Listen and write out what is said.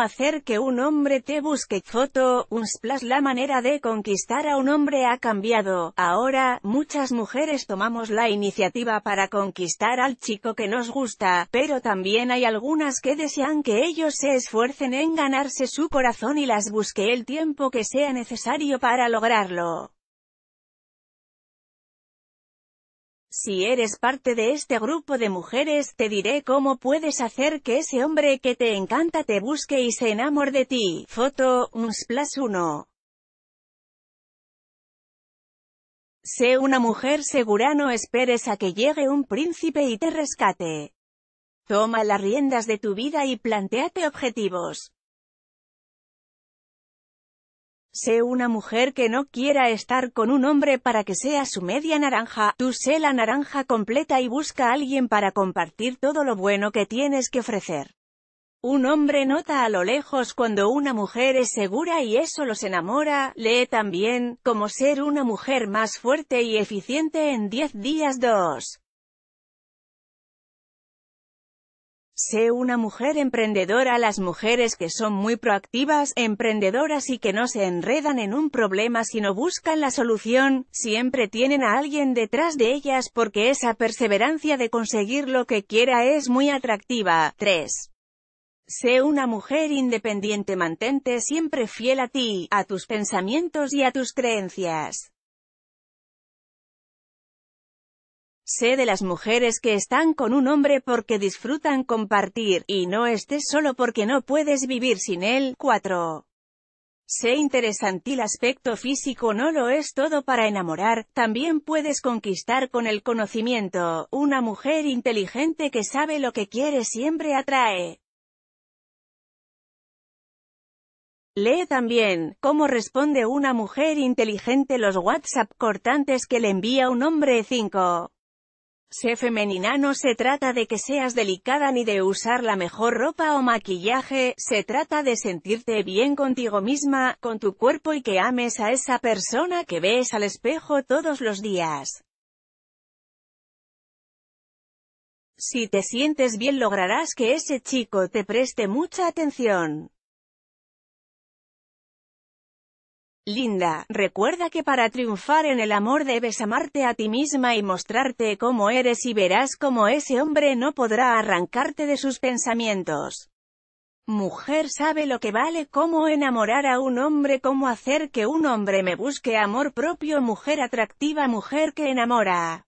hacer que un hombre te busque. Foto, un splash La manera de conquistar a un hombre ha cambiado. Ahora, muchas mujeres tomamos la iniciativa para conquistar al chico que nos gusta, pero también hay algunas que desean que ellos se esfuercen en ganarse su corazón y las busque el tiempo que sea necesario para lograrlo. Si eres parte de este grupo de mujeres, te diré cómo puedes hacer que ese hombre que te encanta te busque y se enamore de ti. Foto, un 1. Sé una mujer segura no esperes a que llegue un príncipe y te rescate. Toma las riendas de tu vida y planteate objetivos. Sé una mujer que no quiera estar con un hombre para que sea su media naranja, tú sé la naranja completa y busca a alguien para compartir todo lo bueno que tienes que ofrecer. Un hombre nota a lo lejos cuando una mujer es segura y eso los enamora, lee también, como ser una mujer más fuerte y eficiente en 10 días 2. Sé una mujer emprendedora. Las mujeres que son muy proactivas, emprendedoras y que no se enredan en un problema sino buscan la solución, siempre tienen a alguien detrás de ellas porque esa perseverancia de conseguir lo que quiera es muy atractiva. 3. Sé una mujer independiente mantente siempre fiel a ti, a tus pensamientos y a tus creencias. Sé de las mujeres que están con un hombre porque disfrutan compartir, y no estés solo porque no puedes vivir sin él. 4. Sé interesante el aspecto físico no lo es todo para enamorar, también puedes conquistar con el conocimiento, una mujer inteligente que sabe lo que quiere siempre atrae. Lee también, cómo responde una mujer inteligente los WhatsApp cortantes que le envía un hombre 5. Sé femenina no se trata de que seas delicada ni de usar la mejor ropa o maquillaje, se trata de sentirte bien contigo misma, con tu cuerpo y que ames a esa persona que ves al espejo todos los días. Si te sientes bien lograrás que ese chico te preste mucha atención. Linda, recuerda que para triunfar en el amor debes amarte a ti misma y mostrarte cómo eres y verás cómo ese hombre no podrá arrancarte de sus pensamientos. Mujer sabe lo que vale, cómo enamorar a un hombre, cómo hacer que un hombre me busque amor propio, mujer atractiva, mujer que enamora.